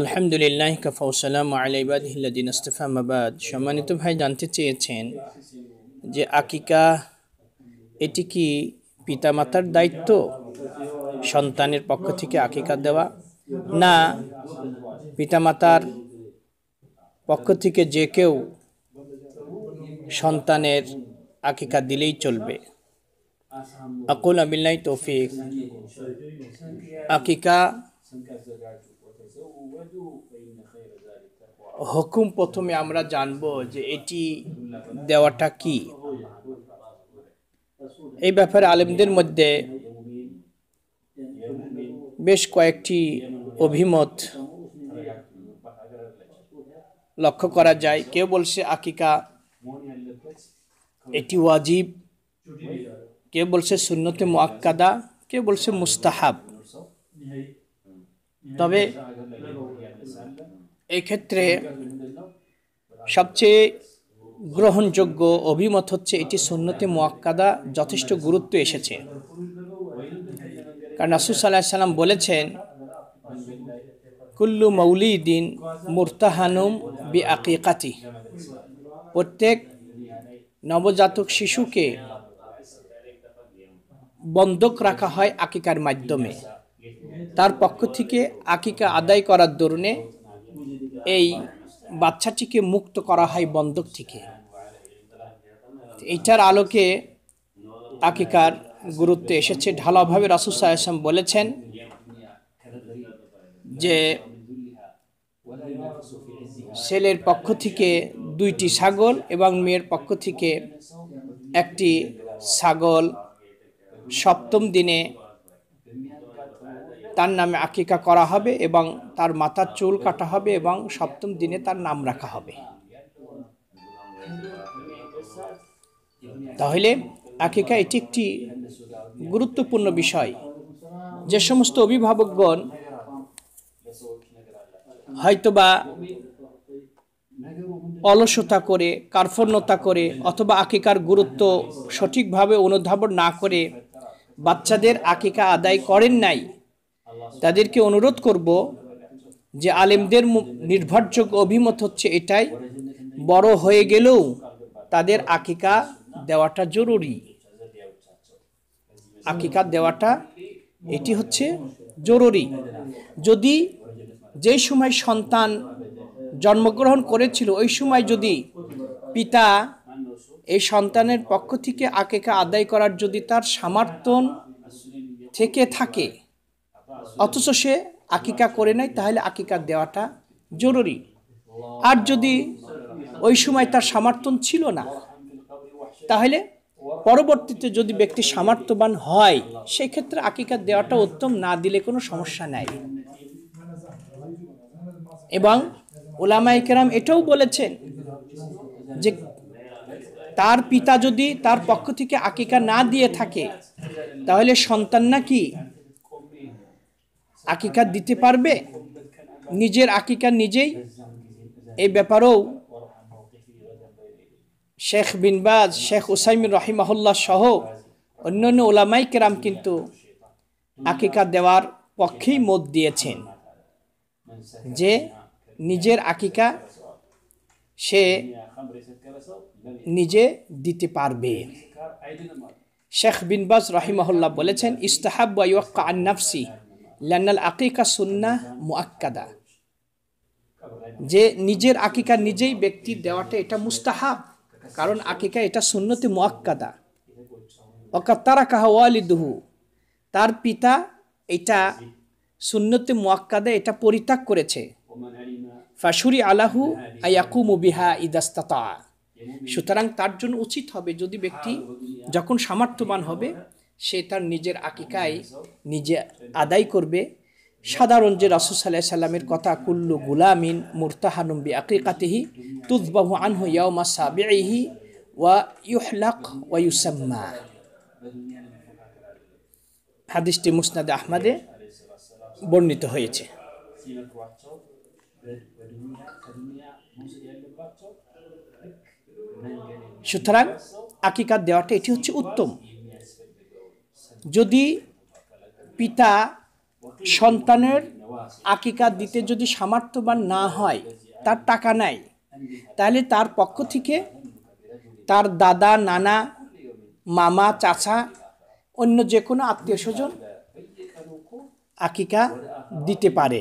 আলহামদুলিল্লাহ কাফা আলাইবাদিন আলাইবাদহিল্লাদিন ইস্তেফামাবাদ সম্মানিত ভাই জানতে চেয়েছেন যে আকিকা এটি কি পিতামাতার দায়িত্ব সন্তানের পক্ষ থেকে আকিকা দেওয়া না পিতামাতার পক্ষ থেকে যে কেউ সন্তানের আকিকা দিলেই চলবে আকুল আবিল্লাই তৌফিক আকিকা হুকুম প্রথমে আমরা জানব যে এটি দেওয়াটা কি এই ব্যাপারে আলেমদের মধ্যে বেশ কয়েকটি অভিমত লক্ষ্য করা যায় কেউ বলছে আকিকা এটি ওয়াজিব কেউ বলছে সুন্নতে মোয়াক্কাদা কেউ বলছে মুস্তাহাব তবে ক্ষেত্রে সবচেয়ে গ্রহণযোগ্য অভিমত হচ্ছে এটি সুন্নতি মোয়াক্কাদা যথেষ্ট গুরুত্ব এসেছে কারণ রাসুসাল্লাহ সাল্লাম বলেছেন কুল্লু মৌলি দিন মুরতাহানুম বি আকিকাতি প্রত্যেক নবজাতক শিশুকে বন্ধক রাখা হয় আকিকার মাধ্যমে তার পক্ষ থেকে আকিকা আদায় করার দরুনে এই বাচ্চাটিকে মুক্ত করা হয় বন্ধক থেকে এইটার আলোকে আকিকার গুরুত্ব এসেছে ঢালাভাবে রাসুল সাহসাম বলেছেন যে ছেলের পক্ষ থেকে দুইটি ছাগল এবং মেয়ের পক্ষ থেকে একটি ছাগল সপ্তম দিনে তার নামে আকিকা করা হবে এবং তার মাথার চুল কাটা হবে এবং সপ্তম দিনে তার নাম রাখা হবে তাহলে আকিকা এটি একটি গুরুত্বপূর্ণ বিষয় যে সমস্ত অভিভাবকগণ হয়তোবা অলসতা করে কার্পণ্যতা করে অথবা আকিকার গুরুত্ব সঠিকভাবে অনুধাবন না করে বাচ্চাদের আকিকা আদায় করেন নাই তাদেরকে অনুরোধ করব যে আলেমদের নির্ভরযোগ্য অভিমত হচ্ছে এটাই বড় হয়ে গেলেও তাদের আকিকা দেওয়াটা জরুরি আকিকা দেওয়াটা এটি হচ্ছে জরুরি যদি যে সময় সন্তান জন্মগ্রহণ করেছিল ওই সময় যদি পিতা এই সন্তানের পক্ষ থেকে আকেকা আদায় করার যদি তার সামর্থন থেকে থাকে অথচ সে আকিকা করে নাই তাহলে আকিকা দেওয়াটা জরুরি আর যদি ওই সময় তার সামর্থন ছিল না তাহলে পরবর্তীতে যদি ব্যক্তি সামর্থ্যবান হয় সেক্ষেত্রে আকিকা দেওয়াটা উত্তম না দিলে কোনো সমস্যা নাই এবং ওলামাইকেরাম এটাও বলেছেন যে তার পিতা যদি তার পক্ষ থেকে আকিকা না দিয়ে থাকে তাহলে সন্তান নাকি আকিকা দিতে পারবে নিজের আকিকা নিজেই এই ব্যাপারেও শেখ বিনবাজ শেখ ওসাইমিন রহিমাহুল্লাহ সহ অন্যান্য ওলামাই কেরাম কিন্তু আকিকা দেওয়ার পক্ষেই মত দিয়েছেন যে নিজের আকিকা সে নিজে দিতে পারবে শেখ বিনবাজ রহিমাহুল্লাহ বলেছেন ইস্তাহাব আন্নাফসি ল্যান্নাল আকিকা সুন্না মুআকাদা যে নিজের আকিকা নিজেই ব্যক্তি দেওয়াটা এটা মুস্তাহাব কারণ আকিকা এটা সুন্নতি মুআক্কাদা অকাত্তারা দুহু তার পিতা এটা সুন্নতি মুআকাদা এটা পরিত্যাগ করেছে ফাশুরি আলাহু আয়াকু মুবিহা ইদাস্তাতা সুতরাং তার জন্য উচিত হবে যদি ব্যক্তি যখন সামর্থ্যবান হবে সে তার নিজের আকিকায় নিজে আদায় করবে সাধারণ যে রাসুল সাল্লাহ সাল্লামের কথা কুল্লু গুলামিন মুরতাহানুম্বি আকিকাতেহি তুদবাহু আনহু ইয়াউমা সাবিহি ওয়া ইউহলাক ওয়া ইউসাম্মা হাদিসটি মুসনাদ আহমাদে বর্ণিত হয়েছে সুতরাং আকিকাত দেওয়াটা এটি হচ্ছে উত্তম যদি পিতা সন্তানের আকিকা দিতে যদি সামর্থ্যবান না হয় তার টাকা নাই তাহলে তার পক্ষ থেকে তার দাদা নানা মামা চাচা অন্য যে কোনো আত্মীয় স্বজন আকিকা দিতে পারে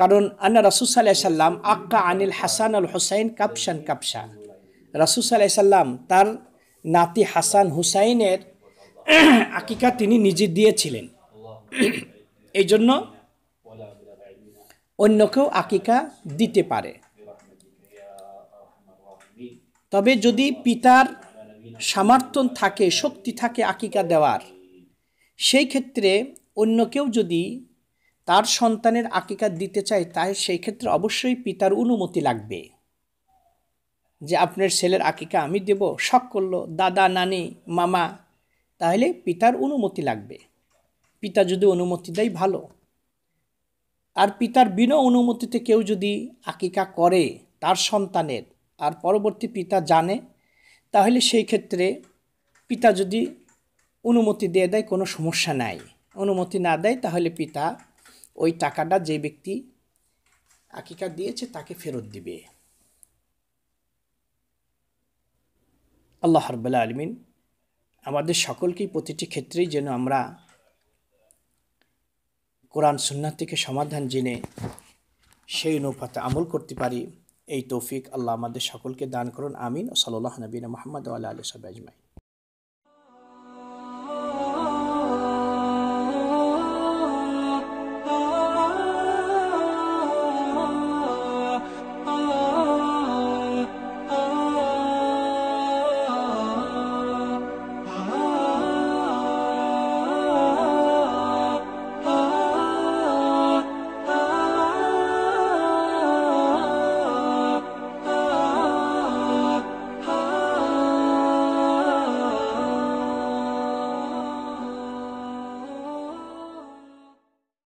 কারণ আন্না রাসুসাল্লাহ সাল্লাম আক্কা আনিল হাসান আল হুসাইন কাপসান কাপসা রাসুসাল্লাহ সাল্লাম তার নাতি হাসান হুসাইনের আকিকা তিনি নিজে দিয়েছিলেন এই জন্য অন্য কেউ আকিকা দিতে পারে তবে যদি পিতার সামর্থ্য থাকে শক্তি থাকে আকিকা দেওয়ার সেই ক্ষেত্রে অন্য কেউ যদি তার সন্তানের আকিকা দিতে চায় তাই সেই ক্ষেত্রে অবশ্যই পিতার অনুমতি লাগবে যে আপনার ছেলের আকিকা আমি দেব শখ করলো দাদা নানি মামা তাহলে পিতার অনুমতি লাগবে পিতা যদি অনুমতি দেয় ভালো আর পিতার বিনা অনুমতিতে কেউ যদি আকিকা করে তার সন্তানের আর পরবর্তী পিতা জানে তাহলে সেই ক্ষেত্রে পিতা যদি অনুমতি দিয়ে দেয় কোনো সমস্যা নাই অনুমতি না দেয় তাহলে পিতা ওই টাকাটা যে ব্যক্তি আকিকা দিয়েছে তাকে ফেরত দিবে আল্লাহ হরবুল্লা আলমিন আমাদের সকলকেই প্রতিটি ক্ষেত্রেই যেন আমরা কোরআন সুন্নার থেকে সমাধান জেনে সেই অনুপাতে আমল করতে পারি এই তৌফিক আল্লাহ আমাদের সকলকে দান করুন আমিন ও সাল্লাহ নবীন মোহাম্মদ আল্লাহ আলী সাহেব আজমাই